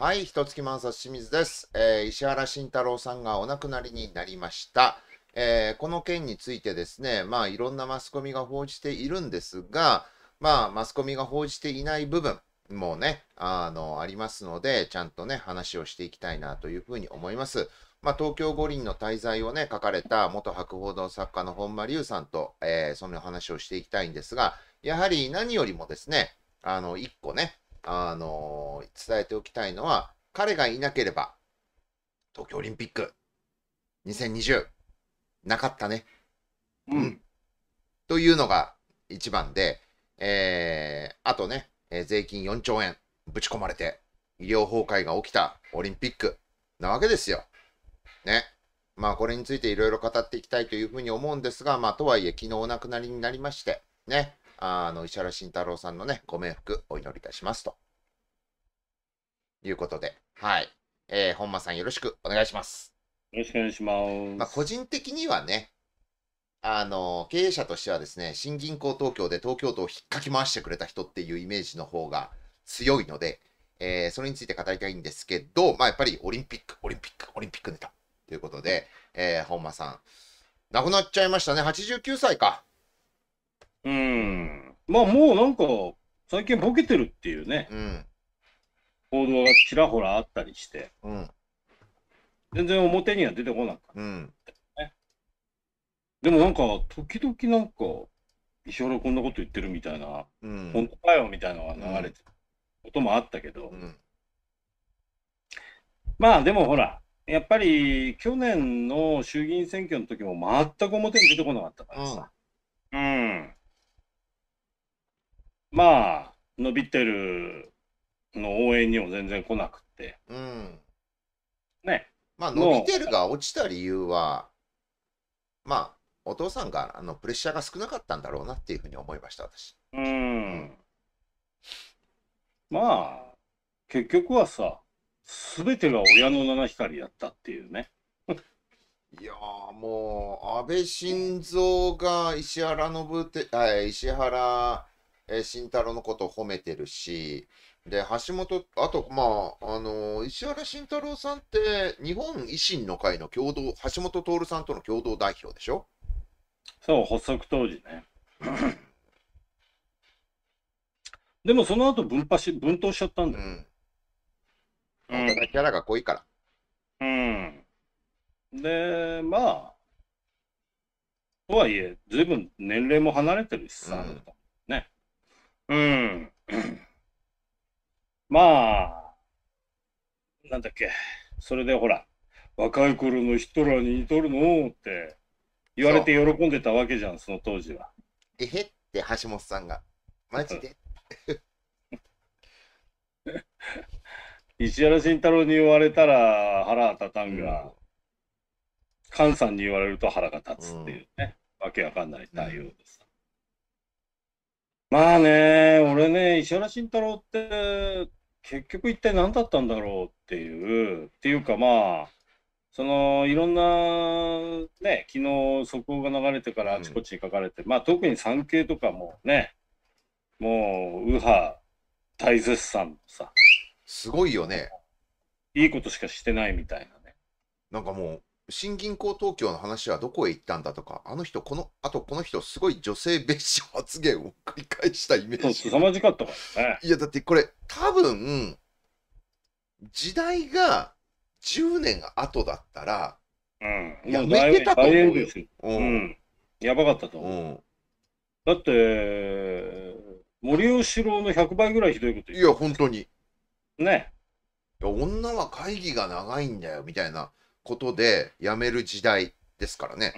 はい、ひとつき満冊清水です、えー、石原慎太郎さんがお亡くなりになりました。えー、この件についてですね、まあいろんなマスコミが報じているんですが、まあマスコミが報じていない部分もね、あの、ありますので、ちゃんとね、話をしていきたいなというふうに思います。まあ、東京五輪の滞在をね、書かれた元博報堂作家の本間隆さんと、えー、その話をしていきたいんですが、やはり何よりもですね、あの、一個ね、あの伝えておきたいのは、彼がいなければ、東京オリンピック2020、なかったね。うん。うん、というのが一番で、えー、あとね、えー、税金4兆円ぶち込まれて、医療崩壊が起きたオリンピックなわけですよ。ね。まあ、これについていろいろ語っていきたいというふうに思うんですが、まあ、とはいえ、昨日お亡くなりになりまして、ね、あの、石原慎太郎さんのね、ご冥福お祈りいたしますと。いうことで、はい。えー、本間さんよろしくお願いします。よろしくお願いします。まあ、個人的にはね、あの、経営者としてはですね、新銀行東京で東京都を引っかき回してくれた人っていうイメージの方が強いので、えー、それについて語りたいんですけど、まあ、やっぱりオリンピック、オリンピック、オリンピックネタということで、えー、本間さん、亡くなっちゃいましたね、89歳か。うん、まあもうなんか、最近ボケてるっていうね。うん報道がちらほらあったりして、うん、全然表には出てこなかった、ね、うんでもなんか、時々なんか、石原こんなこと言ってるみたいな、うん、本当かよみたいなのが流れてることもあったけど、うん、まあでもほら、やっぱり去年の衆議院選挙の時も全く表に出てこなかったからさ、うん、うん、まあ、伸びてるの応援にも全然来なくて。うん。ね。まあ、伸びてるが落ちた理由は、まあ、お父さんがあのプレッシャーが少なかったんだろうなっていうふうに思いました、私。うんうん、まあ、結局はさ、すべてが親の七光やったっていうね。いやもう、安倍晋三が石原信て、石原慎太郎のことを褒めてるし、で、橋本、あと、まあ、あのー、石原慎太郎さんって、日本維新の会の共同、橋本徹さんとの共同代表でしょそう、発足当時ね。でも、その後分派し、分党しちゃったんだよ。うん。キャラが濃いから。うん。で、まあ、とはいえ、ずいぶん年齢も離れてるしさ、うん、ね。うん。まあ、なんだっけ、それでほら、若い頃のヒトラーに似とるのって言われて喜んでたわけじゃん、その当時は。えへって橋本さんが。マジで 石原慎太郎に言われたら腹立たんが、菅、うん、さんに言われると腹が立つっていうね、うん、わけわかんない対応です。うん、まあね、俺ね、石原慎太郎って、結局一体何だったんだろうっていう、っていうかまあ、そのいろんなね、昨日速報が流れてからあちこちに書かれて、うん、まあ特に産経とかもね、もう右派大絶賛さ。すごいよね。いいことしかしてないみたいなね。なんかもう、新銀行東京の話はどこへ行ったんだとか、あの人、この、あとこの人、すごい女性蔑視発言を繰り返したイメージ。凄まじかったからね。いや、だってこれ、多分、時代が10年後だったら、うん、やめてたと思うよ。うん、うん。やばかったと思う。うん、だって、森喜朗の100倍ぐらいひどいこと言っていや、本当に。ね。女は会議が長いんだよ、みたいな。ことで辞める時代ですからね。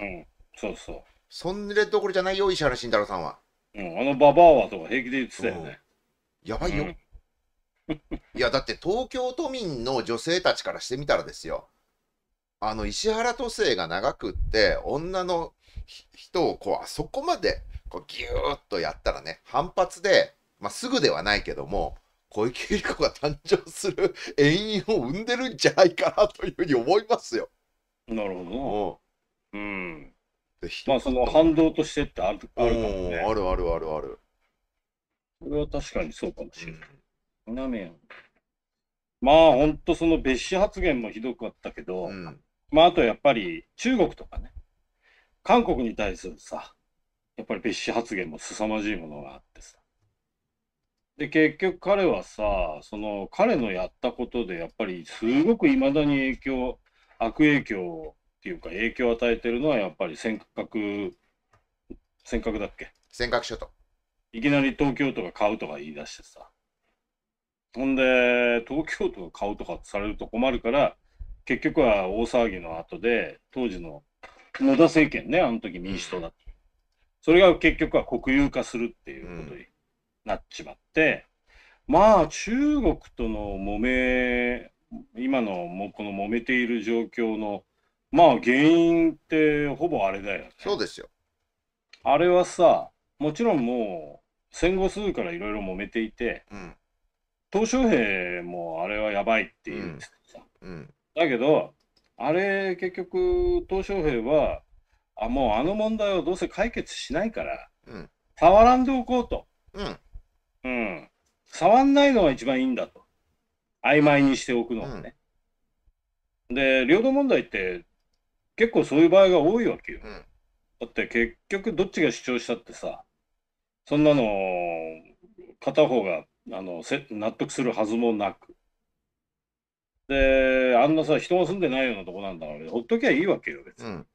うん、そうそう。そんれどころじゃないよ、石原慎太郎さんは。うん、あのババアはとか平気で言ってたよね。やばいよ。いや、だって東京都民の女性たちからしてみたらですよ。あの、石原都政が長くって、女の人をこう、あそこまでこうギューッとやったらね、反発で、まあ、すぐではないけども、小池百合子が誕生する遠 因を生んでるんじゃないかなというふうに思いますよ。なるほどうん。まあその反動としてってあるあるかもね。あるあるあるある。それは確かにそうかもしれない。うん、まあ本当その別紙発言もひどかったけど、うん、まああとやっぱり中国とかね、韓国に対するさ、やっぱり別紙発言も凄まじいものがあってさ、で結局彼はさその彼のやったことでやっぱりすごくいまだに影響悪影響っていうか影響を与えてるのはやっぱり尖閣尖閣だっけ尖閣諸島いきなり東京都が買うとか言い出してさほんで東京都が買うとかされると困るから結局は大騒ぎの後で当時の野田政権ねあの時民主党だった、それが結局は国有化するっていうことに、うんなっちまって、まあ中国との揉め、今のもこの揉めている状況の、まあ原因ってほぼあれだよね。そうですよ。あれはさ、もちろんもう戦後すぐからいろいろ揉めていて、うん、鄧小平もあれはやばいって言うんですけどさ、うんうん、だけど、あれ結局、鄧小平は、あもうあの問題をどうせ解決しないから、触らんでおこうと。うん触んないのが一番いいんだと。曖昧にしておくのがね。うん、で、領土問題って結構そういう場合が多いわけよ。うん、だって結局どっちが主張したってさ、そんなの片方があの納得するはずもなく。で、あんなさ、人が住んでないようなとこなんだから、ほっときゃいいわけよ、別に。うん、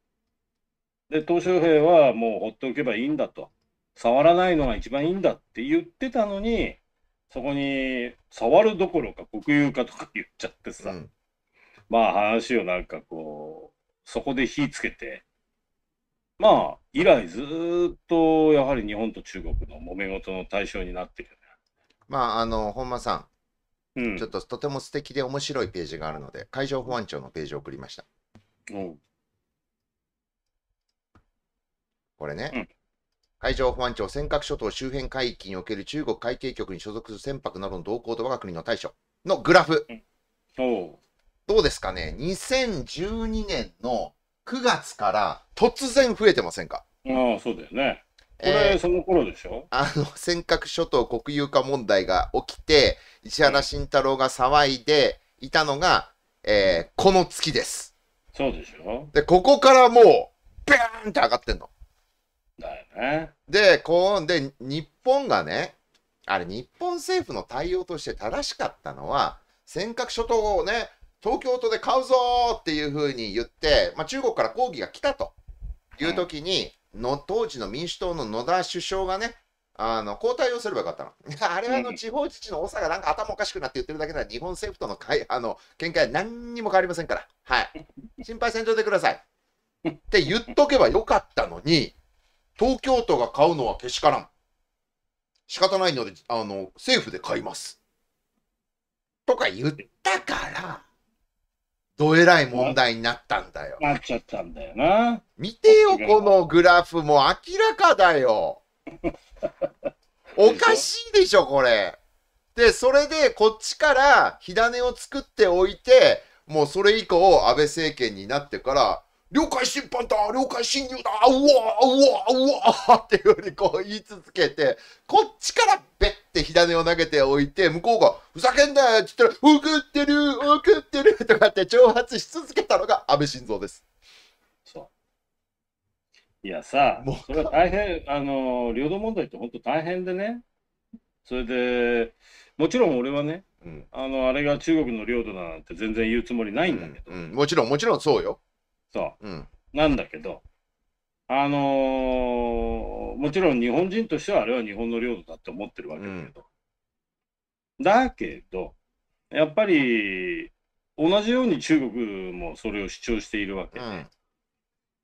で、鄧小平はもうほっとけばいいんだと。触らないのが一番いいんだって言ってたのに、そこに触るどころか国有化とか言っちゃってさ、うん、まあ話をなんかこうそこで火つけてまあ以来ずっとやはり日本と中国の揉め事の対象になってるよね。まああの本間さん、うん、ちょっととても素敵で面白いページがあるので海上保安庁のページを送りました。これね、うん海上保安庁尖閣諸島周辺海域における中国海警局に所属する船舶などの動向と我が国の対処のグラフ。うん、どうですかね ?2012 年の9月から突然増えてませんかああ、そうだよね。これ、えー、その頃でしょあの、尖閣諸島国有化問題が起きて、石原慎太郎が騒いでいたのが、えー、この月です。そうでしょで、ここからもう、ビューンって上がってんの。だよね。で、こう、で、日本がね、あれ、日本政府の対応として正しかったのは、尖閣諸島をね、東京都で買うぞっていうふうに言って、まあ、中国から抗議が来たという時に、の当時の民主党の野田首相がね、あの交代をすればよかったの。あれはあの地方自治の多さがなんか頭おかしくなって言ってるだけなら、日本政府とのかいあの見解は何にも変わりませんから、はい、心配せんといてください。って言っとけばよかったのに、東京都が買うのはけしからん。仕方ないので、あの、政府で買います。とか言ったから、どえらい問題になったんだよ。なっちゃったんだよな。見てよ、このグラフも明らかだよ。おかしいでしょ、これ。で、それでこっちから火種を作っておいて、もうそれ以降、安倍政権になってから、領海侵犯だ領海侵入だうわうわうわっていうふうにこう言い続けて、こっちからべって火種を投げておいて、向こうが、ふざけんなよって言ったら、送ってる送ってるとかって挑発し続けたのが安倍晋三です。いやさ、もうそれは大変、あの、領土問題って本当大変でね。それで、もちろん俺はね、うん、あの、あれが中国の領土だなんて全然言うつもりないんだけど。うんうん、もちろん、もちろんそうよ。そう、うん、なんだけど、あのー、もちろん日本人としてはあれは日本の領土だって思ってるわけだけど、うん、だけど、やっぱり同じように中国もそれを主張しているわけで、うん、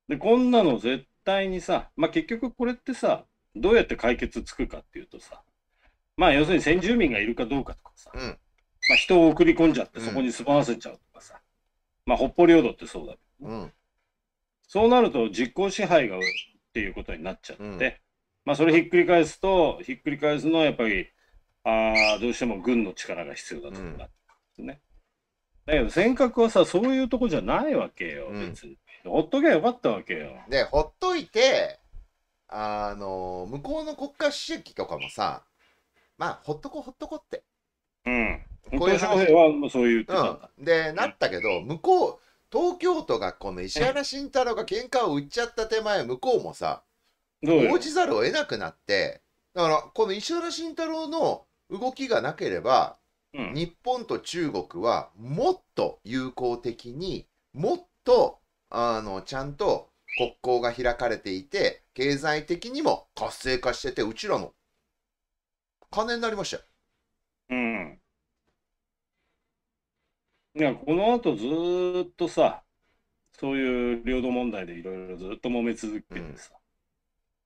でこんなの絶対にさ、まあ、結局これってさ、どうやって解決つくかっていうとさ、まあ要するに先住民がいるかどうかとかさ、うん、まあ、人を送り込んじゃってそこに住まわせちゃうとかさ、まあ北方領土ってそうだけど。うん、そうなると実効支配がっていうことになっちゃって、うん、まあ、それひっくり返すとひっくり返すのはやっぱりあどうしても軍の力が必要だとかなってね、うん、だけど尖閣はさそういうとこじゃないわけよ別に、ほっとけばよかったわけよでほっといてあの向こうの国家主席とかもさまあほっとこほっとこってうんこういう話はそういう、うん、でなったけど向こう東京都がこの石原慎太郎が喧嘩を売っちゃった手前向こうもさ応じざるを得なくなってだからこの石原慎太郎の動きがなければ、うん、日本と中国はもっと友好的にもっとあのちゃんと国交が開かれていて経済的にも活性化しててうちらの金になりましたよ。うんいやこの後ずっとさそういう領土問題でいろいろずっと揉め続けてさ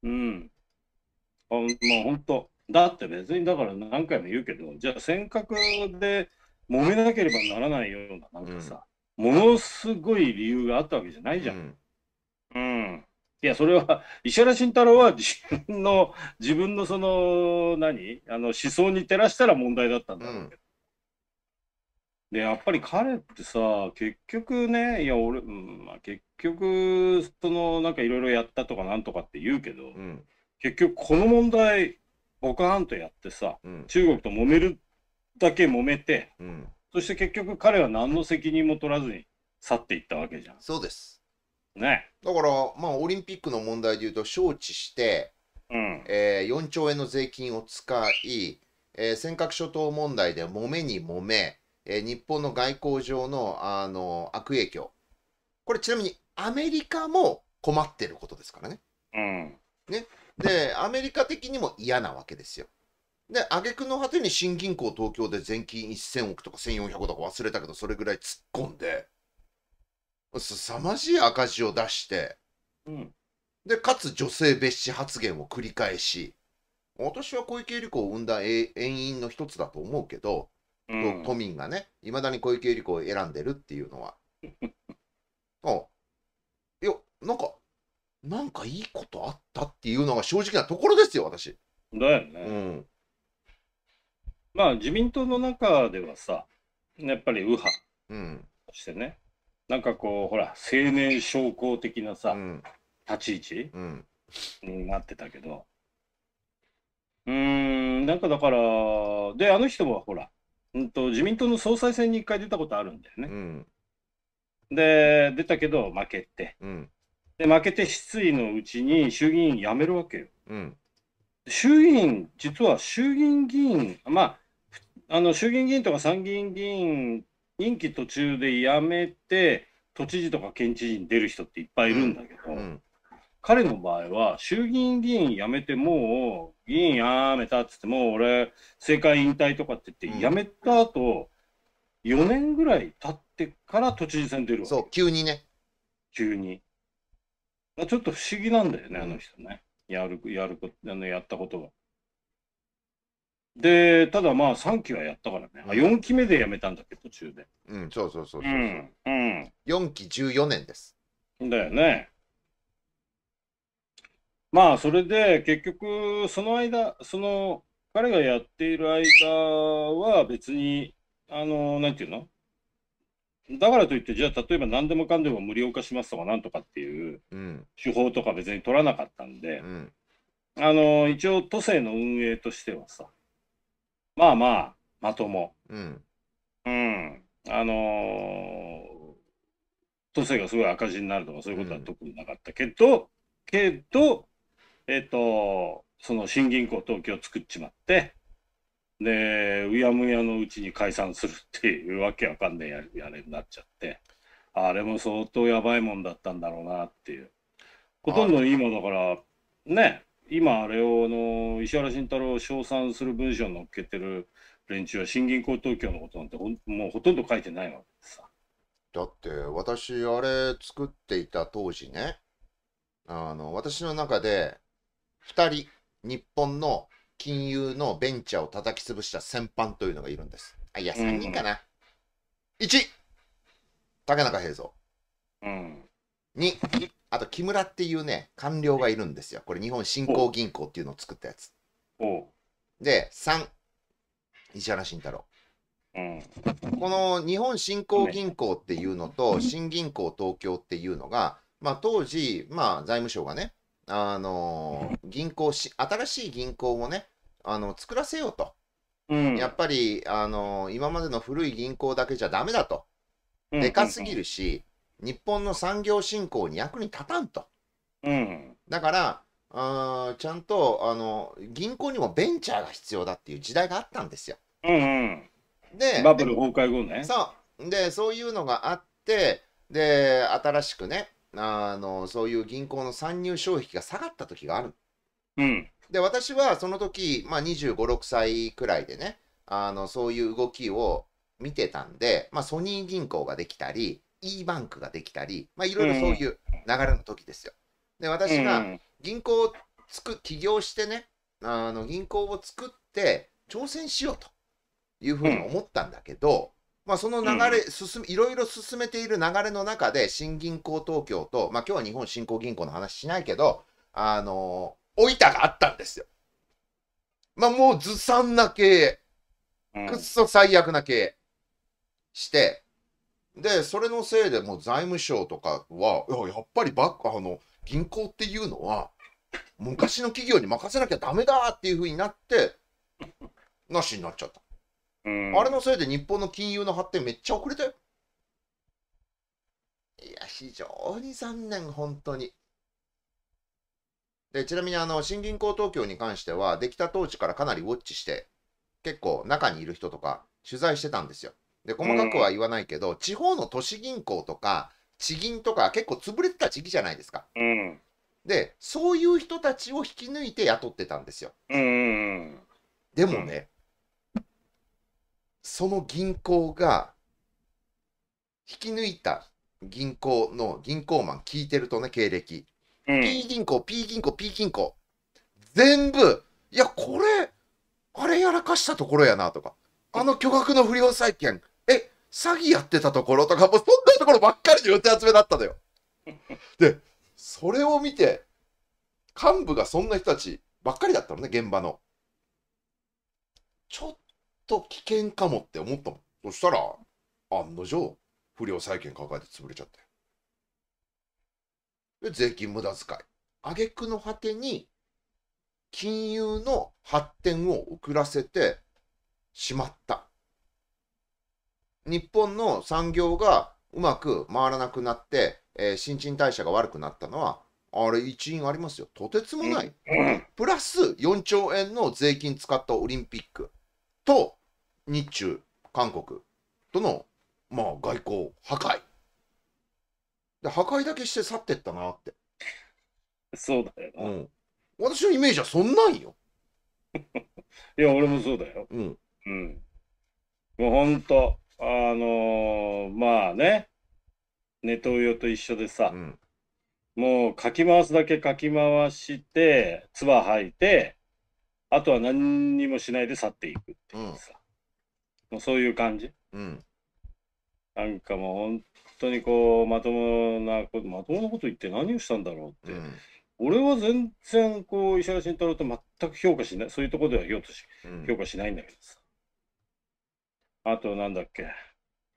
うん、あまあ本当だって別にだから何回も言うけどじゃあ尖閣で揉めなければならないようななんかさ、うん、ものすごい理由があったわけじゃないじゃん。うん、うん、いやそれは石原慎太郎は自分の自分のその何あの思想に照らしたら問題だったんだろうけど、で、やっぱり彼ってさ、結局ね、いや、俺、うんまあ、結局、その、なんかいろいろやったとかなんとかって言うけど、うん結局この問題、ボカーンとやってさ、うん中国と揉めるだけ揉めて、うん、そして結局彼は何の責任も取らずに去っていったわけじゃそうです。ん。ね。だから、まあ、オリンピックの問題で言うと、招致して、うん。えー4兆円の税金を使い、えー尖閣諸島問題で揉めに揉め、え日本の外交上のあの悪影響、これちなみにアメリカも困ってることですからね。うん、ねで、アメリカ的にも嫌なわけですよ。で、挙句の果てに新銀行東京で全金1000億とか1400億とか忘れたけど、それぐらい突っ込んで、凄まじい赤字を出して、うん、で、かつ女性蔑視発言を繰り返し、私は小池百合子を生んだ遠因の一つだと思うけど、都民がね、いまだに小池百合子を選んでるっていうのは。あいや、なんか、なんかいいことあったっていうのが正直なところですよ、私。だよね。うん、まあ、自民党の中ではさ、やっぱり右派としてね、うん、なんかこう、ほら、青年将校的なさ、うん、立ち位置、うん、になってたけど、うん、なんかだから、で、あの人はほら、うんと、自民党の総裁選に1回出たことあるんだよね。うん、で、出たけど負けて、うん、で負けて失意のうちに衆議院辞めるわけよ。うん、衆議院、実は衆議院議員、まあ、あの衆議院議員とか参議院議員、任期途中で辞めて、都知事とか県知事に出る人っていっぱいいるんだけど。彼の場合は衆議院議員辞めてもう議員辞めたっつってもう俺政界引退とかって言って辞めた後、う4年ぐらい経ってから都知事選出るわけそう急にね急にちょっと不思議なんだよね、あの人ねやるやるあのやったことがでただまあ3期はやったからね、あ4期目で辞めたんだっけ途中でうんそうそうそうそう、うんうん、4期14年ですだよねまあ、それで結局、その間、その彼がやっている間は別に、あの、なんていうのだからといって、じゃあ、例えば何でもかんでも無料化しますとか、なんとかっていう手法とか別に取らなかったんで、うん、あの、一応、都政の運営としてはさ、まあまあ、まとも。うん。うん。あのー、都政がすごい赤字になるとか、そういうことは特になかったけど、うん、けど、えっ、ー、と、その新銀行東京作っちまって、で、うやむやのうちに解散するっていうわけわかんねえややれになっちゃって、あれも相当やばいもんだったんだろうなっていう。ほとんど今だから、ね、今あれをの石原慎太郎を称賛する文章を載っけてる連中は新銀行東京のことなんてもうほとんど書いてないわけでさ。だって私あれ作っていた当時ねあの私の中で2人、日本の金融のベンチャーを叩き潰した戦犯というのがいるんです。あいや、3人かな。1、竹中平蔵。うん、2、あと木村っていうね、官僚がいるんですよ。これ、日本振興銀行っていうのを作ったやつ。おで、3、石原慎太郎。うん、この日本振興銀行っていうのと、新銀行東京っていうのが、まあ、当時、まあ、財務省がね、あの 銀行し新しい銀行をねあの作らせようと、うん、やっぱりあの今までの古い銀行だけじゃだめだと、でかすぎるし、日本の産業振興に役に立たんと、うん、だからあちゃんとあの銀行にもベンチャーが必要だっていう時代があったんですよ。うんうん、でバブル崩壊後ね。そうでそういうのがあってで新しくねあのそういう銀行の参入障壁が下がった時がある。うん、で私はその時、まあ、25、6歳くらいでねあのそういう動きを見てたんで、まあ、ソニー銀行ができたり e バンクができたりいろいろそういう流れの時ですよ。で私が銀行をつく起業してねあの銀行を作って挑戦しようというふうに思ったんだけど、まあ、その流れ、進いろいろ進めている流れの中で、新銀行東京と、まあ、今日は日本新興銀行の話しないけど、あのー、おいたがあったんですよ。まあ、もうずさんな経営、くっそ最悪な経営して、で、それのせいでもう財務省とかは、ややっぱりバック、あの、銀行っていうのは、昔の企業に任せなきゃだめだっていうふうになって、なしになっちゃった。うん、あれのせいで日本の金融の発展めっちゃ遅れたよ。いや、非常に残念、本当に。でちなみにあの新銀行東京に関しては、できた当時からかなりウォッチして、結構中にいる人とか取材してたんですよ。で、細かくは言わないけど、うん、地方の都市銀行とか、地銀とか、結構潰れてた時期じゃないですか。うん、で、そういう人たちを引き抜いて雇ってたんですよ。うん、でもね、その銀行が引き抜いた銀行の銀行マン聞いてるとね、経歴。うん、P 銀行、P 銀行、P 銀行。全部、いや、これ、あれやらかしたところやなとか、あの巨額の不良債権、え、詐欺やってたところとか、もうそんなところばっかりで予定集めだったのよ。で、それを見て、幹部がそんな人たちばっかりだったのね、現場の。ちょっと危険かもって思ったもんそしたら案の定不良債権抱えて潰れちゃってで税金無駄遣い挙句の果てに金融の発展を遅らせてしまった日本の産業がうまく回らなくなって、えー、新陳代謝が悪くなったのはあれ一因ありますよとてつもないプラス4兆円の税金使ったオリンピックと日中、韓国との、まあ、外交、破壊。で、破壊だけして去ってったなって。そうだよな。うん。私のイメージはそんなんよ。いや、俺もそうだよ。うん。うん。もうほんと、あのー、まあね、ネトウヨと一緒でさ、うん、もうかき回すだけかき回して、唾吐いて、あとは何にもしないで去っていくっていうさ。もうそういう感じ。うん。なんかもう本当にこうまともなことまともなこと言って何をしたんだろうって、うん、俺は全然こう石原慎太郎と全く評価しないそういうとこでは評価し,、評価しないんだけどさ、あとなんだっけ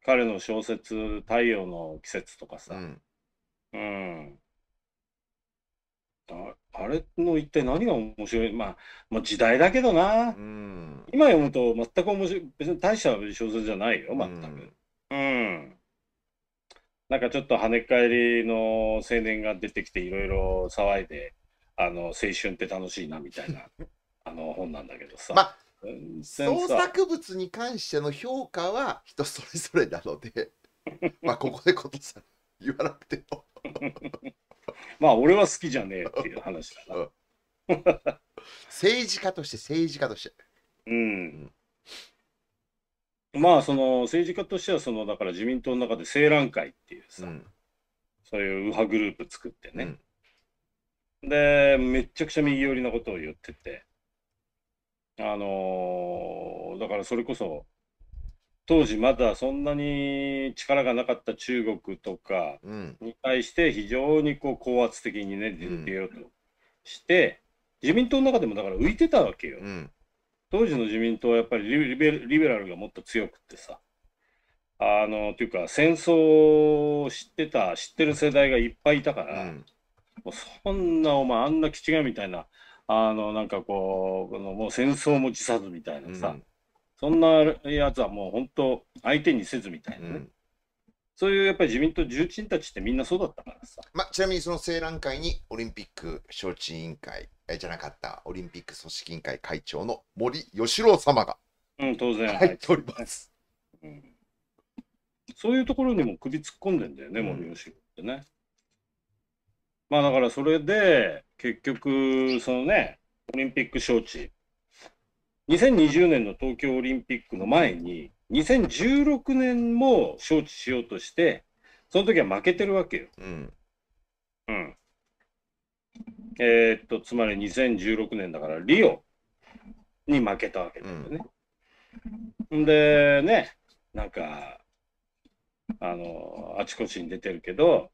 彼の小説「太陽の季節」とかさ、うん、うん、あれの一体何が面白い、まあ、まあ時代だけどな、うん、今読むと全く面白い別に大した小説じゃないよ全く、うん、うん、なんかちょっと跳ね返りの青年が出てきていろいろ騒いであの青春って楽しいなみたいな あの本なんだけどさ、まあ、創作物に関しての評価は人それぞれなのでまあここでことさ言わなくても まあ俺は好きじゃねえっていう話だな政治家として政治家としてうん、うん、まあその政治家としてはそのだから自民党の中で青蘭会っていうさ、うん、そういう右派グループ作ってね、うん、でめちゃくちゃ右寄りなことを言っててあのー、だからそれこそ当時まだそんなに力がなかった中国とかに対して非常にこう高圧的にね出ようとして、自民党の中でもだから浮いてたわけよ、うん、当時の自民党はやっぱりリベラルがもっと強くってさあのというか戦争を知ってた知ってる世代がいっぱいいたから、うん、もうそんなお前あんな気違いみたいなあのなんかこうもう戦争も辞さずみたいなさ、うんそんなやつはもう本当、相手にせずみたいなね、うん、そういうやっぱり自民党重鎮たちってみんなそうだったからさ。まあ、ちなみにその青蘭会にオリンピック招致委員会えじゃなかったオリンピック組織委員会会長の森喜朗様が、うん、当然入っております、うん。そういうところにも首突っ込んでんだよね、森喜朗ってね。まあだからそれで結局、そのね、オリンピック招致2020年の東京オリンピックの前に、2016年も招致しようとして、その時は負けてるわけよ。うん。うん。えー、っと、つまり2016年だから、リオに負けたわけだよね。うん、で、ね、なんか、あの、あちこちに出てるけど、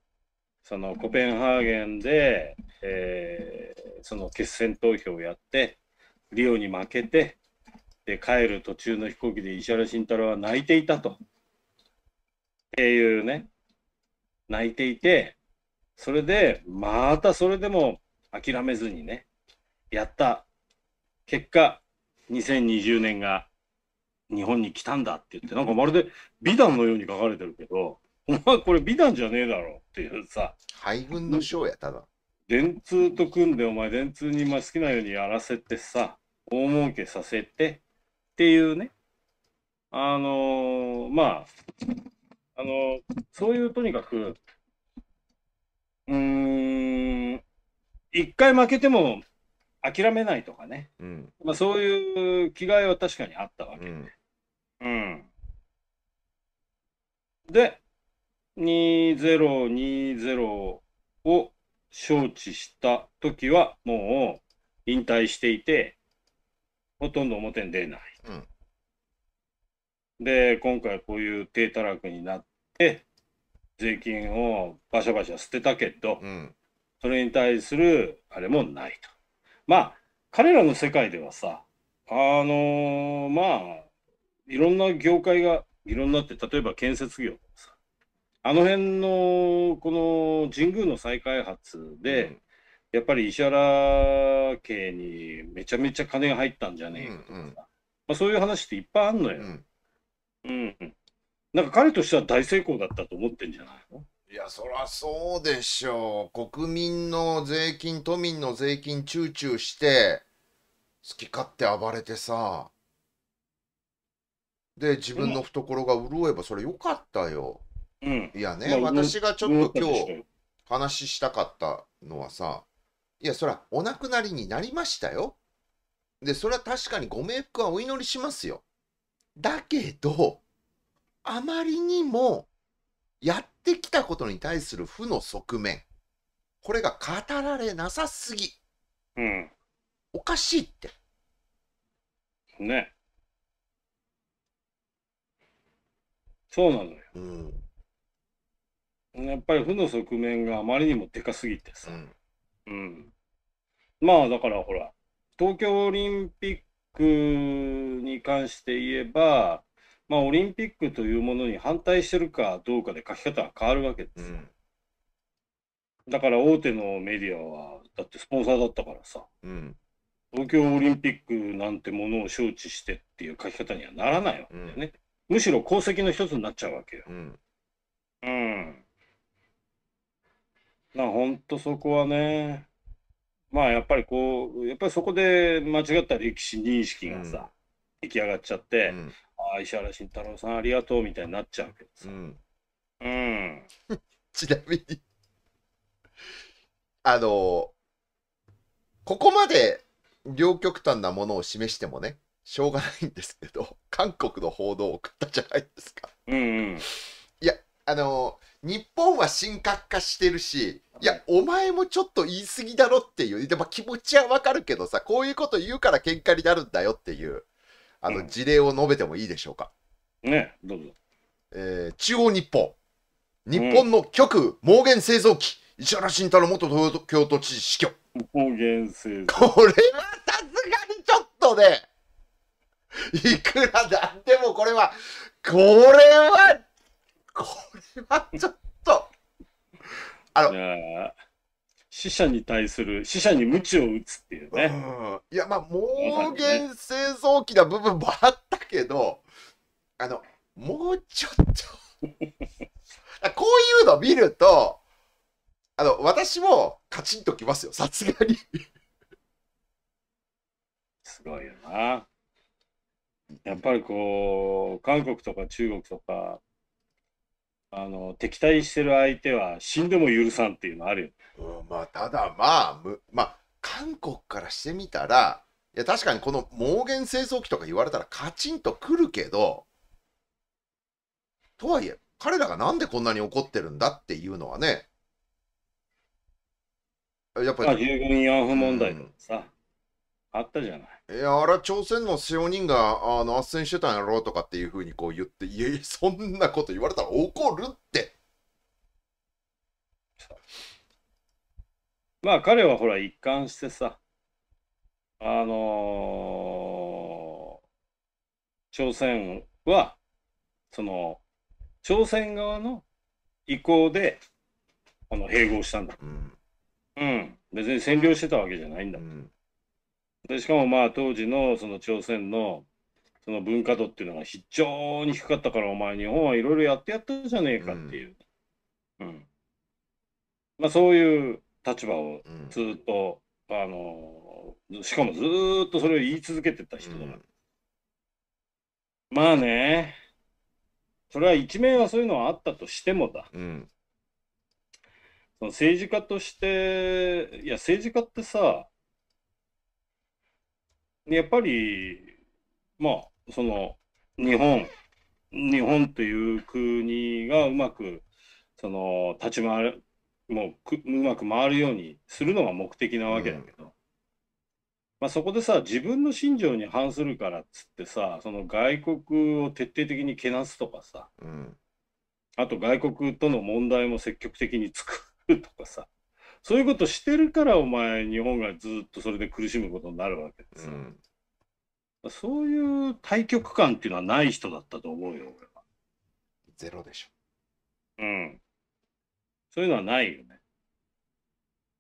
そのコペンハーゲンで、えー、その決選投票をやって、リオに負けて、で帰る途中の飛行機で石原慎太郎は泣いていたと。っていうね、泣いていて、それで、またそれでも諦めずにね、やった。結果、2020年が日本に来たんだって言って、なんかまるで美談のように書かれてるけど、お前これ美談じゃねえだろっていうさ。配分の賞や、ただ。電通と組んで、お前電通に好きなようにやらせてさ、大儲けさせて、っていうね、あのー、まあ、あのー、そういうとにかく、うーん、一回負けても諦めないとかね、うん、まあ、そういう気概は確かにあったわけで。うん、うん、で、2020を招致した時はもう引退していて、ほとんど表に出ない。うん、で、今回こういう低たらくになって、税金をバシャバシャ捨てたけど、うん、それに対するあれもないと。まあ、彼らの世界ではさ、あのー、まあ、いろんな業界が、いろんなって、例えば建設業とかさ、あの辺のこの神宮の再開発で、やっぱり石原家にめちゃめちゃ金が入ったんじゃねえかとかまあ、そういう話っていっぱいあんのよ、うん、うん、なんか彼としては大成功だったと思ってんじゃないのいや、そりゃそうでしょう。国民の税金、都民の税金、チューチューして、好き勝手暴れてさ。で、自分の懐が潤えば、それよかったよ。うん、いやね、まあ、私がちょっと今日、話したかったのはさ、いや、そら、お亡くなりになりましたよ。で、それは確かにご冥福はお祈りしますよ。だけど、あまりにも、やってきたことに対する負の側面、これが語られなさすぎ。うん。おかしいって。ね。そうなのよ。うん。やっぱり負の側面があまりにもでかすぎてさ。うんうん。まあだからほら、東京オリンピックに関して言えば、まあ、オリンピックというものに反対してるかどうかで書き方は変わるわけです、うん、だから大手のメディアは、だってスポンサーだったからさ、うん、東京オリンピックなんてものを招致してっていう書き方にはならないわけだよね。うん、むしろ功績の一つになっちゃうわけよ。うん、うんな本当そこはね、まあやっぱりこう、やっぱりそこで間違った歴史認識がさ、出来上がっちゃって、うん、あ、石原慎太郎さんありがとうみたいになっちゃうけどさ。うん。うん、ちなみにあの、ここまで両極端なものを示してもね、しょうがないんですけど、韓国の報道を送ったじゃないですか。うん、うんあの日本は神格化してるしいやお前もちょっと言い過ぎだろっていうでも気持ちはわかるけどさこういうこと言うから喧嘩になるんだよっていうあの事例を述べてもいいでしょうか、ねどうぞ。えー中央日報日本の極盲言製造機、石原慎太郎元東京都知事死去言これはさすがにちょっとね、いくらなんでもこれは、これはこれはちょっと、あの、死者に対する、死者に鞭を打つっていうね。ういや、まあ、盲言製造機な部分もあったけど、あの、もうちょっと こういうの見ると、あの、私もカチンときますよ、さすがにすごいよな。やっぱりこう、韓国とか中国とか、あの敵対してる相手は死んでも許さんっていうのあるよ、うん、まあただまあむまあ韓国からしてみたらいや確かにこの盲言清掃期とか言われたらカチンとくるけどとはいえ彼らがなんでこんなに怒ってるんだっていうのはねやっぱり、従軍慰安婦問題のさ、うん、あったじゃないいや、あれは朝鮮の使用人が、あの、斡旋してたんやろとかっていうふうにこう言って、いやいや、そんなこと言われたら怒るって。まあ、彼はほら、一貫してさ、あのー、朝鮮は、その、朝鮮側の意向で、あの、併合したんだ。うん。うん、別に占領してたわけじゃないんだ。うんでしかもまあ当時のその朝鮮のその文化度っていうのが非常に低かったからお前日本はいろいろやってやったじゃねえかっていう、うん、まあ、そういう立場をずっと、あのしかもずっとそれを言い続けてた人だから、まあねそれは一面はそういうのはあったとしてもだ、その政治家としていや政治家ってさやっぱり、まあ、その、日本、日本という国がうまく、その、立ち回る、もううまく回るようにするのが目的なわけだけど、うん、まあ、そこでさ自分の信条に反するからっつってさその外国を徹底的にけなすとかさ、うん、あと外国との問題も積極的に作るとかさそういうことしてるからお前日本がずっとそれで苦しむことになるわけです、うん、そういう対極感っていうのはない人だったと思うよ俺はゼロでしょうんそういうのはないよね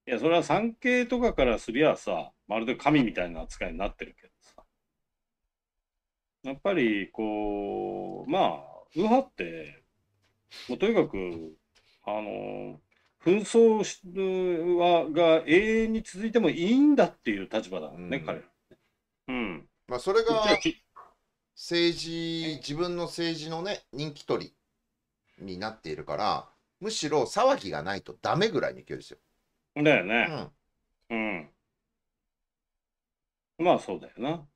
いやそれは産経とかからすりゃさまるで神みたいな扱いになってるけどさやっぱりこうまあ右派ってもうとにかくあの紛争はが永遠に続いてもいいんだっていう立場だもんね、うん、彼うんまあ、それが政治自分の政治のね人気取りになっているからむしろ騒ぎがないとダメぐらいに勢いですよ。だよね。うん。うん、まあそうだよな。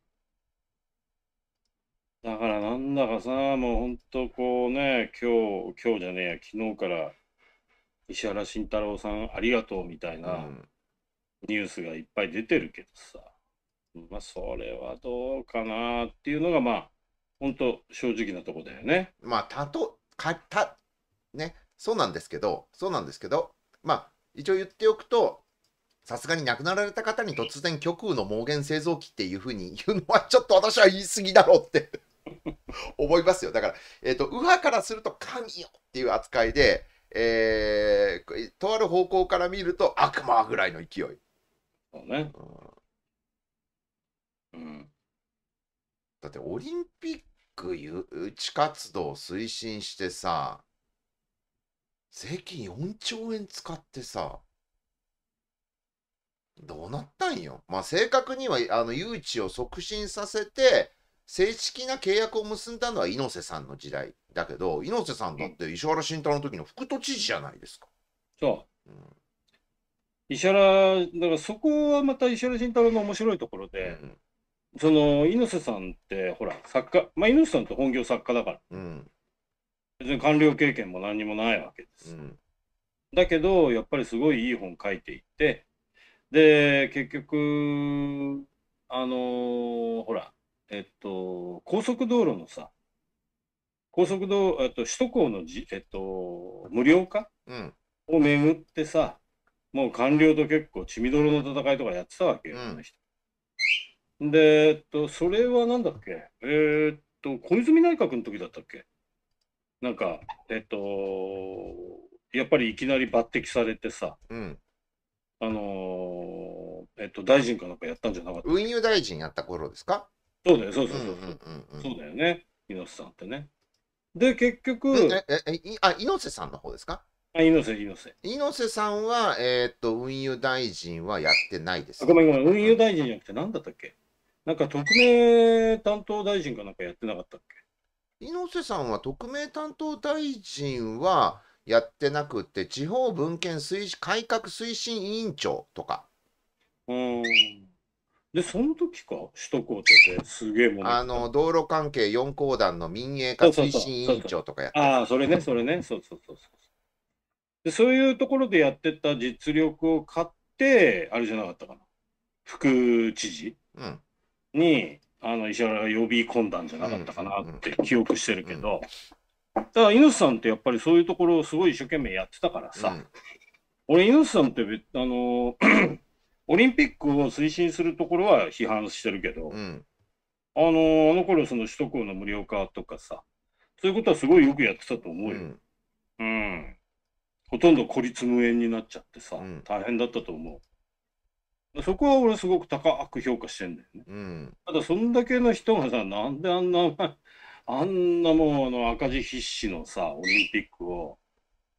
だからなんだかさもうほんとこうね今日今日じゃねえや昨日から石原慎太郎さんありがとうみたいなニュースがいっぱい出てるけどさ、まあそれはどうかなっていうのがまあ本当正直なとこだよね。まあたとかたねそうなんですけどそうなんですけどまあ一応言っておくとさすがに亡くなられた方に突然極右の盲言製造機っていうふうに言うのはちょっと私は言い過ぎだろうって 思いますよだから、えーと、と右派からすると神よっていう扱いでえー、とある方向から見ると悪魔ぐらいの勢い。そうね。うん。だってオリンピック誘致活動を推進してさ、税金4兆円使ってさ、どうなったんよ。まあ、正確にはあの誘致を促進させて、正式な契約を結んだのは猪瀬さんの時代だけど、猪瀬さんだって石原慎太郎の時の副都知事じゃないですか。そう。うん、石原、だからそこはまた石原慎太郎の面白いところで、うん、その猪瀬さんって、ほら、作家、まあ、猪瀬さんって本業作家だから、うん、別に官僚経験も何にもないわけです。だけど、やっぱりすごいいい本書いていて、で、結局、あのー、ほら、えっと、高速道路のさ、高速道えっと首都高のじ、えっと、無料化、うん、を巡ってさ、もう官僚と結構血みどろの戦いとかやってたわけよ、うん、で、えっと、それはなんだっけ、えー、っと、小泉内閣の時だったっけなんか、えっと、やっぱりいきなり抜擢されてさ、うん、あのー、えっと、大臣かなんかやったんじゃなかった運輸大臣やった頃ですかそうだよ、そうそうそう。そうだよね、猪瀬さんってね。で、結局。えええあ、猪瀬さんの方ですかあ猪瀬、猪瀬。猪瀬さんは、えー、っと、運輸大臣はやってないです、ごめんごめん、運輸大臣じゃなくて、なんだったっけなんか特命担当大臣かなんかやってなかったっけ猪瀬さんは特命担当大臣はやってなくて、地方文献推改革推進委員長とか。うん。で、その時か、首都高とですげえもの。あの、道路関係4公団の民営化推進委員長とかやってああ、それね、それね、そうそうそうそうで。そういうところでやってた実力を買って、あれじゃなかったかな、副知事に、うん、あの石原が呼び込んだんじゃなかったかなって記憶してるけど、うんうん、ただ、猪瀬さんってやっぱりそういうところをすごい一生懸命やってたからさ、俺、猪瀬さんって、あのオリンピックを推進するところは批判してるけど、うん、あのあの頃その首都高の無料化とかさ、そういうことはすごいよくやってたと思うよ。うん、うん、ほとんど孤立無縁になっちゃってさ、うん、大変だったと思う。そこは俺すごく高く評価してんだよね。うん、ただそんだけの人がさ、なんであんな、あんなもうあの赤字必至のさ、オリンピックを、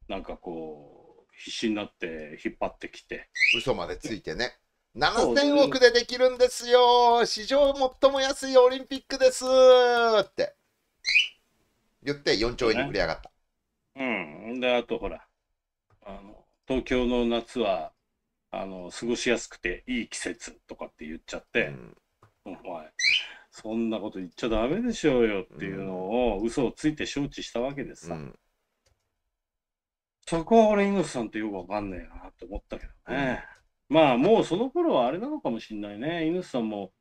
なんかこう、必死になって引っ張ってきて嘘までついてね7000億でできるんですよ史上最も安いオリンピックですって言って4兆円に振り上がった。うん。で、あとほら、あの、東京の夏は、あの、過ごしやすくていい季節とかって言っちゃって、うん、お前、そんなこと言っちゃだめでしょうよっていうのを、う嘘をついて承知したわけでさ。うん、そこは俺、インさんってよくわかんねえなと思ったけどね。うんまあもうその頃はあれなのかもしれないね。犬さんも、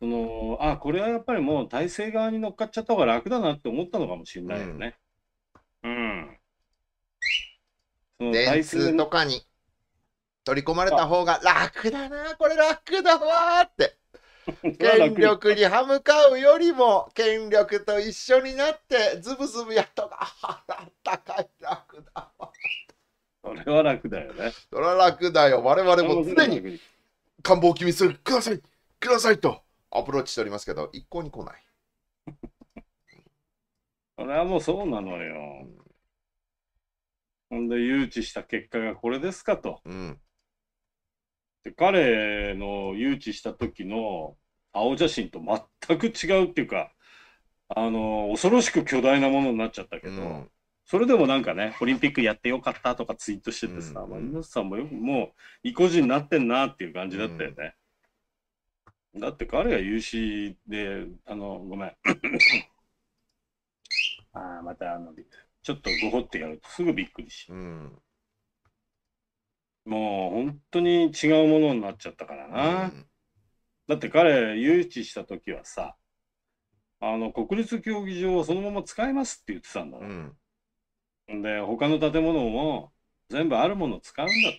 その、あ、これはやっぱりもう体制側に乗っかっちゃった方が楽だなって思ったのかもしれないよね。うん。その電通とかに取り込まれた方が楽だな、これ楽だわって。権力に歯向かうよりも権力と一緒になってズブズブやっとがあた高い楽だわ。それは楽だよね。それは楽だよ。我々も常に官房機密くださいくださいとアプローチしておりますけど、一向に来ない。それはもうそうなのよ。ほんで、誘致した結果がこれですかと。うん、で彼の誘致した時の青写真と全く違うっていうか、あの恐ろしく巨大なものになっちゃったけど、うん、それでもなんかね、オリンピックやってよかったとかツイートしててさ、うん、さんもよくもう、意固地になってんなっていう感じだったよね。うん、だって彼が UC で、あの、ごめん。ああ、またあの、ちょっとごほってやるとすぐびっくりし。うん、もう本当に違うものになっちゃったからな。うん、だって彼、誘致した時はさ、あの、国立競技場をそのまま使いますって言ってたんだろ。うんで他の建物も全部あるものを使うんだ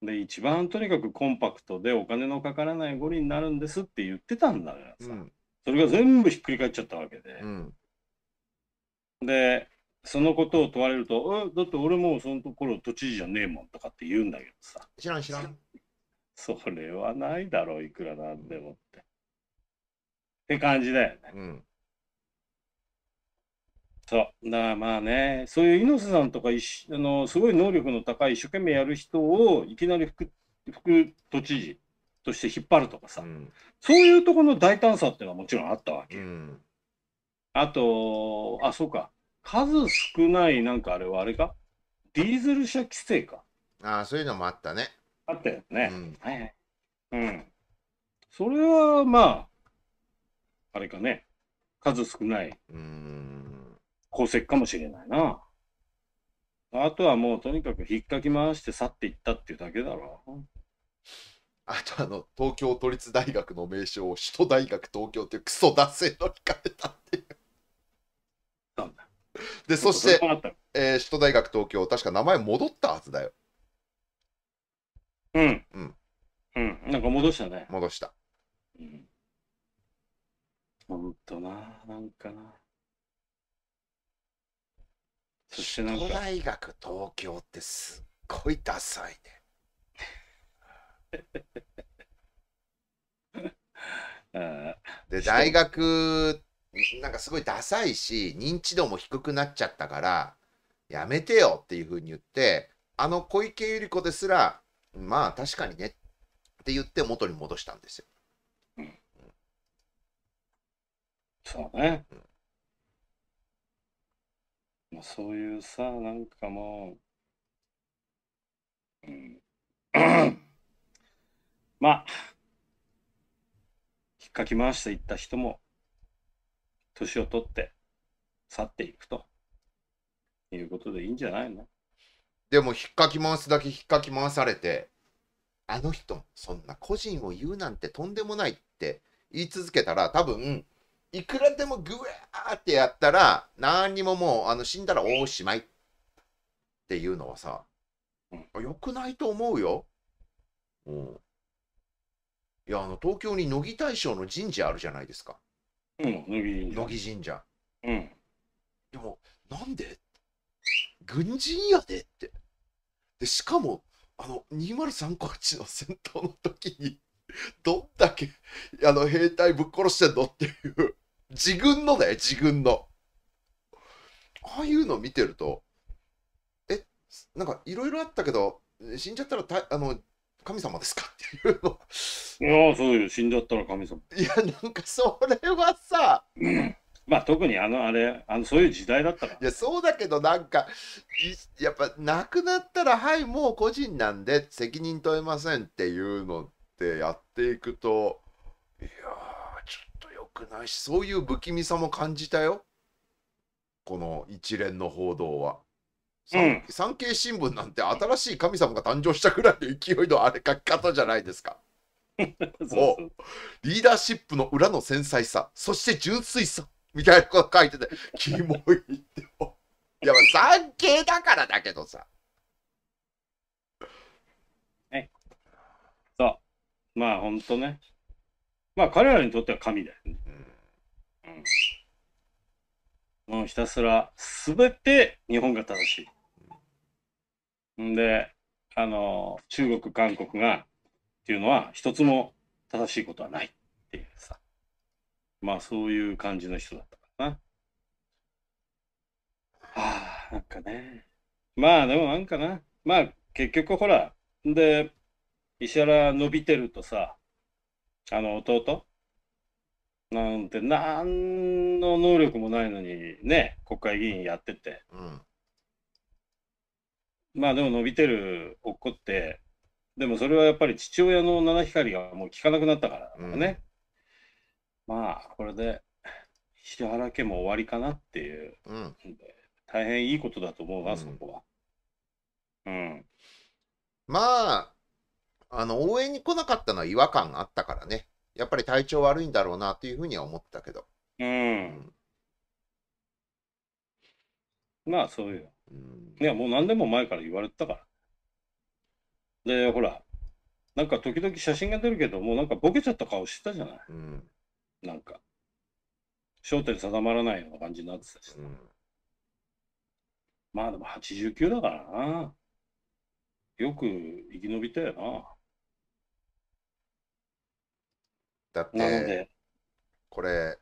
と。で一番とにかくコンパクトでお金のかからない五輪になるんですって言ってたんだからさ、うん、それが全部ひっくり返っちゃったわけで、うん、でそのことを問われると「だって俺もそのところ都知事じゃねえもん」とかって言うんだけどさ知らん知らんそれはないだろういくらなんでもって、って感じだよね、うんそう。だまあね、そういう猪瀬さんとかあの、すごい能力の高い、一生懸命やる人をいきなり副副都知事として引っ張るとかさ、うん、そういうとこの大胆さっていうのはもちろんあったわけ。うん、あと、あ、そうか、数少ない、なんかあれはあれか、ディーゼル車規制か。ああ、そういうのもあったね。あったよね。うん、はいはい。うん。それはまあ、あれかね、数少ない。うん功績かもしれないな。あとはもうとにかく引っかき回して去っていったっていうだけだろう。あとあの東京都立大学の名称を首都大学東京っていうクソ脱線の聞かれたっていう。なんだでそして、えー、首都大学東京確か名前戻ったはずだよ。うん。うん。うん。なんか戻したね。戻した。うん。ほんとな、なんかな。そしてなんか。大学東京ってすっごいダサいね。で、大学、なんかすごいダサいし、認知度も低くなっちゃったから、やめてよっていうふうに言って、あの小池百合子ですら、まあ確かにねって言って元に戻したんですよ。うん、そうね。うんそういうさ、なんかもう、うん、まあ、引っかき回していった人も、年を取って去っていくということでいいんじゃないのでも、引っかき回すだけ引っかき回されて、あの人、そんな個人を言うなんてとんでもないって言い続けたら、多分いくらでもグワーってやったら、何にももう、あの死んだらおしまいっていうのはさ、よくないと思うよ。うん。いや、あの、東京に乃木大将の神社あるじゃないですか。うん、乃木神社。神社。うん。でも、なんで軍人やでって。で、しかも、あの、203コっちの戦闘の時にどんだけ、あの、兵隊ぶっ殺してんのっていう自分のだよ、自分の。ああいうの見てると、え、なんかいろいろあったけど、死んじゃったらたあの神様ですかっていうの。いや、そうう、死んじゃったら神様。いや、なんかそれはさ、まあ特にあのあれあのそういう時代だったからいやそうだけどなんかやっぱ亡くなったらはいもう個人なんで責任問えませんっていうのってやっていくといやくないしそういう不気味さも感じたよこの一連の報道は。うん、産経新聞なんて新しい神様が誕生したぐらいの勢いのあれ書き方じゃないですか。そうリーダーシップの裏の繊細さそして純粋さみたいなこと書いてて キモいっていやまあ産経だからだけどさ。はい、そうまあほんとねまあ彼らにとっては神だよね。うん、もうひたすら全て日本が正しい。んであの中国韓国がっていうのは一つも正しいことはないっていうさまあそういう感じの人だったからな。はあなんかねまあでもなんかなまあ結局ほらで石原伸びてるとさあの弟なんて何の能力もないのにね国会議員やってて、うん、まあでも伸びてる落っこってでもそれはやっぱり父親の七光がもう効かなくなったからだね、うん、まあこれで石原家も終わりかなっていう、うん、大変いいことだと思うな、そこは。うん、まああの応援に来なかったのは違和感があったからね。やっぱり体調悪いんだろうなっていうふうには思ったけど。うん。まあ、そういう。うん、いや、もう何でも前から言われてたから。で、ほら、なんか時々写真が出るけど、もうなんかボケちゃった顔してたじゃない。うん、なんか、焦点定まらないような感じになってたし。うん、まあでも89だからな。よく生き延びたよな。だって、これ、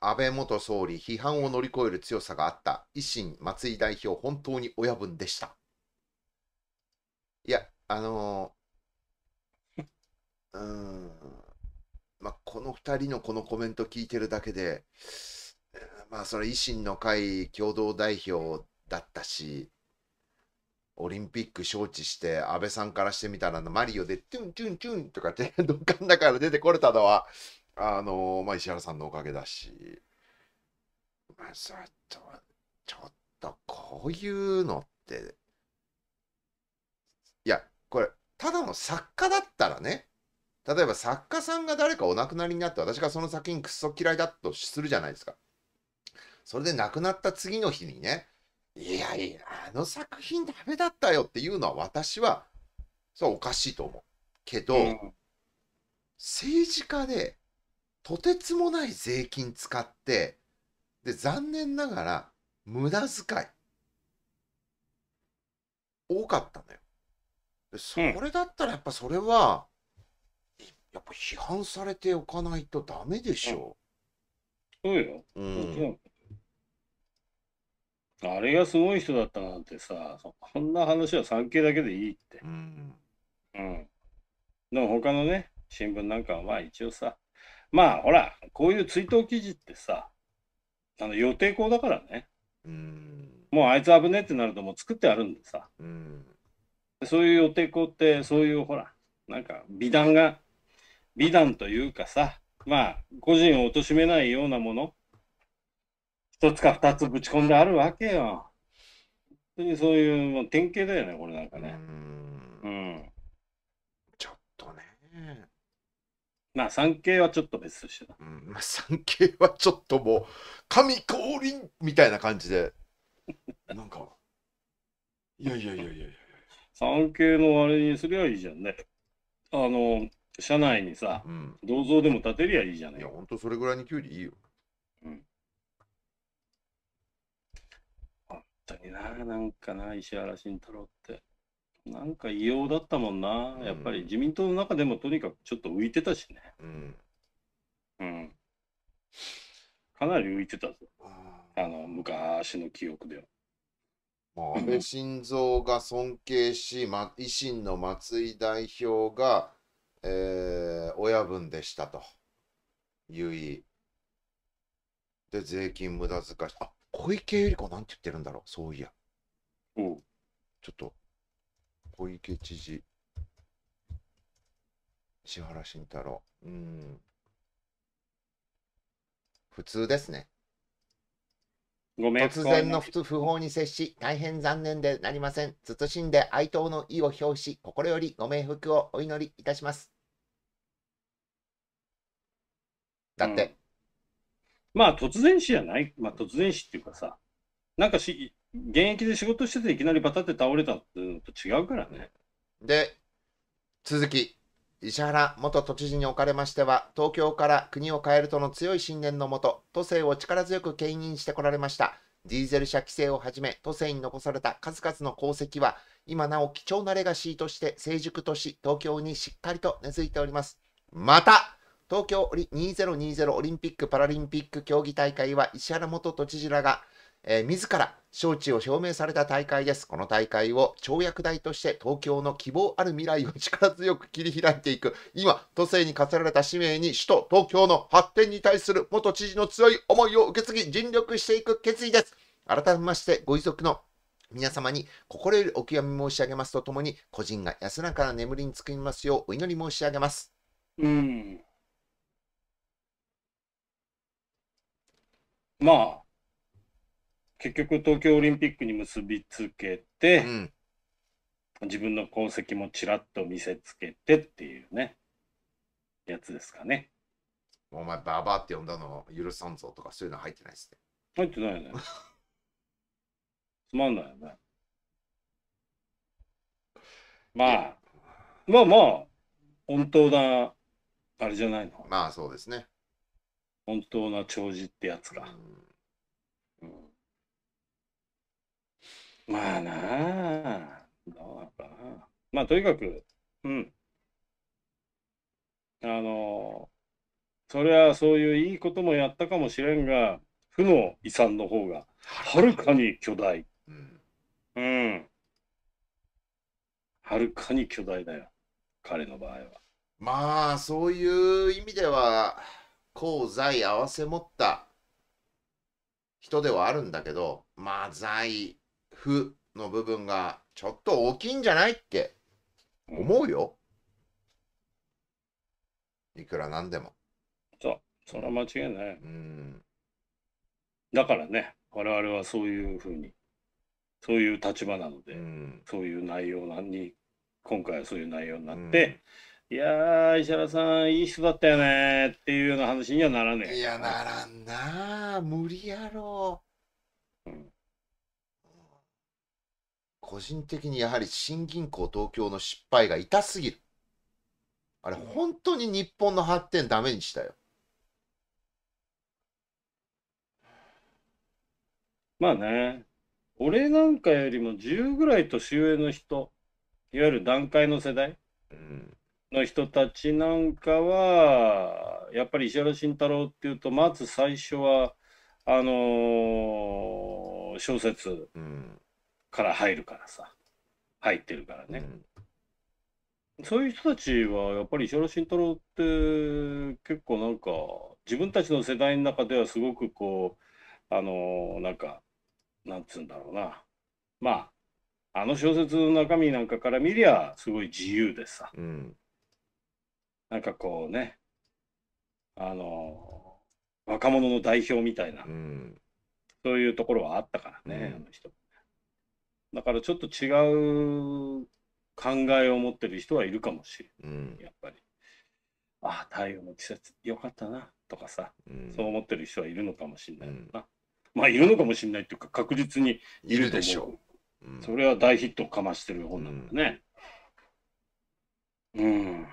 安倍元総理、批判を乗り越える強さがあった、維新、松井代表、本当に親分でした。いや、あのー、うーん、まあ、この2人のこのコメント聞いてるだけで、まあ、それ維新の会共同代表だったし、オリンピック招致して安倍さんからしてみたらマリオでトゥントゥントゥンとかって どっかのから出てこれたのはあのまあ石原さんのおかげだしまあちょっとちょっとこういうのっていやこれただの作家だったらね例えば作家さんが誰かお亡くなりになって私がその作品っそ嫌いだとするじゃないですか。それで亡くなった次の日にねいやいや、あの作品ダメだったよっていうのは私は、そうおかしいと思う。けど、うん、政治家で、とてつもない税金使って、で、残念ながら、無駄遣い。多かったのよ。でそれだったらやっぱそれは、うん、やっぱ批判されておかないとダメでしょう。うん。うん。あれがすごい人だったなんてさ、そんな話は産経だけでいいって。うん。うん。でも他のね、新聞なんかはまあ一応さ、まあほら、こういう追悼記事ってさ、あの予定校だからね。うん。もうあいつ危ねえってなるともう作ってあるんでさ。うん。そういう予定校って、そういうほら、なんか美談が、美談というかさ、まあ個人を貶めないようなもの、一つか二つぶち込んであるわけよ。本当にそういう典型だよね、これなんかね。うん。ちょっとね。まあ、産経はちょっと別としてだ。うん、まあ、産経はちょっともう、神降臨みたいな感じで。なんか、いやいやいやいやいや。産経のあれにすりゃいいじゃんね。あの、社内にさ、うん、銅像でも建てりゃいいじゃない。いや、ほんとそれぐらいにうりいいよ。うん。ったりな、なんかな、石原慎太郎って。なんか異様だったもんな、やっぱり自民党の中でもとにかくちょっと浮いてたしね。うん。うん、かなり浮いてたぞ。あの、昔の記憶では。もう安倍晋三が尊敬し、ま、維新の松井代表が、えー、親分でしたと。いうい。で、税金無駄遣い。あ小池百合子なんて言ってるんだろう、そういや。うん。ちょっと、小池知事、石原慎太郎。うん。普通ですね。ごめん突然の不法に接し、大変残念でなりません。謹んで哀悼の意を表し、心よりご冥福をお祈りいたします。だって。うんまあ突然死じゃない、まあ、突然死っていうかさ、なんかし現役で仕事してていきなりバタって倒れたっていうのと違うからね。で、続き、石原元都知事におかれましては、東京から国を変えるとの強い信念のもと、都政を力強く牽引してこられました。ディーゼル車規制をはじめ、都政に残された数々の功績は、今なお貴重なレガシーとして成熟とし、東京にしっかりと根付いております。また東京2020オリンピック・パラリンピック競技大会は石原元都知事らが、えー、自ら招致を表明された大会です。この大会を跳躍台として東京の希望ある未来を力強く切り開いていく、今、都政に課せられた使命に首都東京の発展に対する元知事の強い思いを受け継ぎ尽力していく決意です。改めましてご遺族の皆様に心よりお悔やみ申し上げますとともに、個人が安らかな眠りにつきますようお祈り申し上げます。うんまあ、結局東京オリンピックに結びつけて、うん、自分の功績もちらっと見せつけてっていうね、やつですかね。お前、ババって呼んだの許さんぞとかそういうの入ってないっすね。入ってないよね。つまんないよね。まあ、まあまあ、本当な、あれじゃないの。まあそうですね。本当な弔辞ってやつか、うん、まあなあどうなのかなまあとにかくうんあのそれはそういういいこともやったかもしれんが負の遺産の方がはるかに巨大うんはるかに巨大だよ彼の場合はまあそういう意味では功罪合わせ持った人ではあるんだけど、まあ財、布の部分がちょっと大きいんじゃないって思うよ。いくらなんでも。そう、それは間違いない。うん。だからね、我々はそういうふうに、そういう立場なので、うん、そういう内容に、今回はそういう内容になって、うんいやー、石原さん、いい人だったよねっていうような話にはならねえ。いや、ならんな無理やろ。うん、個人的にやはり新銀行東京の失敗が痛すぎる。あれ、本当に日本の発展ダメにしたよ。まあね、俺なんかよりも10ぐらい年上の人、いわゆる団塊の世代。うんの人たちなんかはやっぱり石原慎太郎っていうとまず最初はあのー、小説から入るからさ、入ってるからね、うん、そういう人たちはやっぱり石原慎太郎って結構なんか自分たちの世代の中ではすごくこうあのー、なんかなんつうんだろうなまああの小説の中身なんかから見りゃすごい自由でさ、うんなんかこうね、あの若者の代表みたいな、うん、そういうところはあったからね、うん、あの人。だからちょっと違う考えを持ってる人はいるかもしれない、うん、やっぱり。ああ、太陽の季節、よかったな、とかさ、そう思ってる人はいるのかもしれないな。まあ、いるのかもしれないっていうか、確実にいるでしょう。それは大ヒットをかましてる本なんだね。うん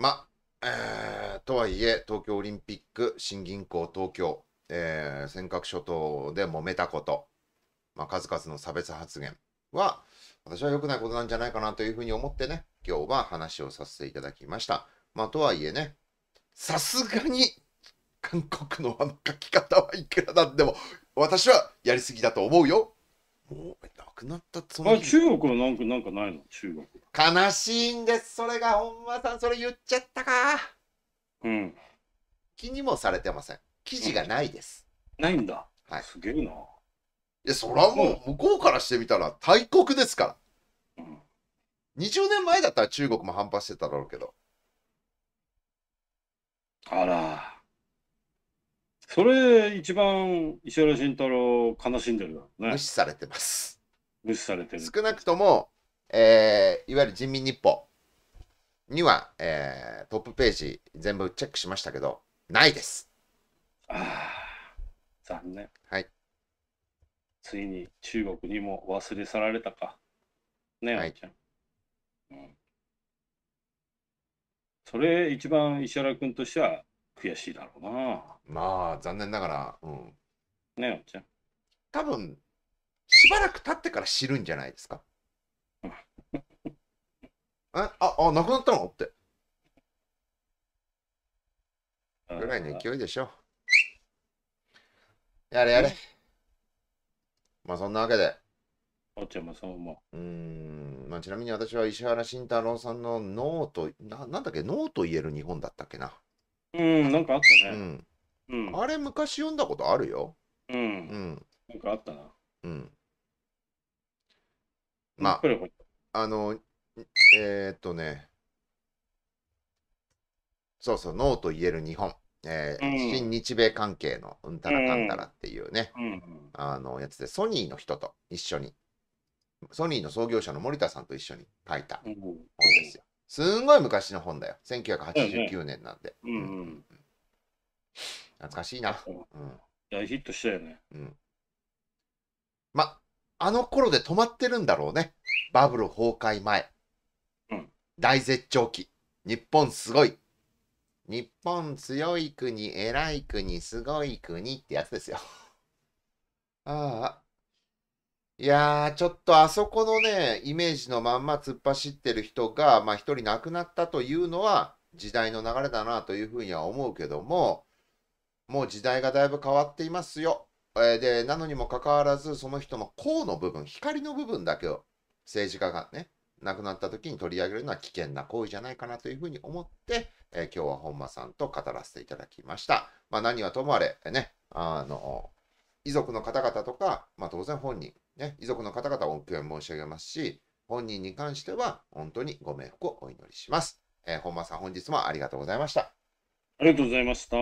まえー、とはいえ、東京オリンピック、新銀行東京、えー、尖閣諸島で揉めたこと、まあ、数々の差別発言は、私は良くないことなんじゃないかなというふうに思ってね、今日は話をさせていただきました。まあ、とはいえね、さすがに韓国のあの書き方はいくらなんでも、私はやりすぎだと思うよ。もう、なくなったつもり。中国はなんかなんかないの中国。悲しいんですそれが本間さんそれ言っちゃったかうん気にもされてません記事がないです、うん、ないんだ、はい、すげえないやそれはもう向こうからしてみたら大国ですから、うん、20年前だったら中国も反発してただろうけどあらそれ一番石原慎太郎悲しんでるだろうね無視されてます無視されてる少なくともえー、いわゆる人民日報には、えー、トップページ全部チェックしましたけど、ないです。ああ、残念。はい。ついに中国にも忘れ去られたか。ねえ、はい、ちゃん。うん、それ一番石原君としては悔しいだろうな。まあ残念ながら、うん。ねえ、ちゃん。多分しばらく経ってから知るんじゃないですか。あ、あ、なくなったのって。ぐらいの勢いでしょ。やれやれ。まあそんなわけで。おっちゃんもそう思う。うん。まあちなみに私は石原慎太郎さんのーと、ななんだっけ、ノーと言える日本だったっけな。うん、なんかあったね。うん。うん、あれ昔読んだことあるよ。うん。うん。なんかあったな。うん。まあ、あの、えー、っとね、そうそう、ノーと言える日本。えー、うん、新日米関係のうんたらかんたらっていうね、うんうん、あのやつでソニーの人と一緒にソニーの創業者の森田さんと一緒に書いた本ですよ。すんごい昔の本だよ。1989年なんで。懐かしいな。大ヒットしたよね。うん、まあの頃で止まってるんだろうね。バブル崩壊前。大絶頂期。日本すごい。日本強い国、偉い国、すごい国ってやつですよ。ああ。いやー、ちょっとあそこのね、イメージのまんま突っ走ってる人が、まあ一人亡くなったというのは時代の流れだなというふうには思うけども、もう時代がだいぶ変わっていますよ。えで、なのにもかかわらず、その人の功の部分、光の部分だけを政治家がね、亡くなった時に取り上げるのは危険な行為じゃないかなというふうに思って、えー、今日は本間さんと語らせていただきました。まあ、何はともあれ、ね、あの、遺族の方々とか、まあ、当然本人、ね、遺族の方々はお悔やみ申し上げますし、本人に関しては本当にご冥福をお祈りします。えー、本間さん、本日もありがとうございました。ありがとうございました。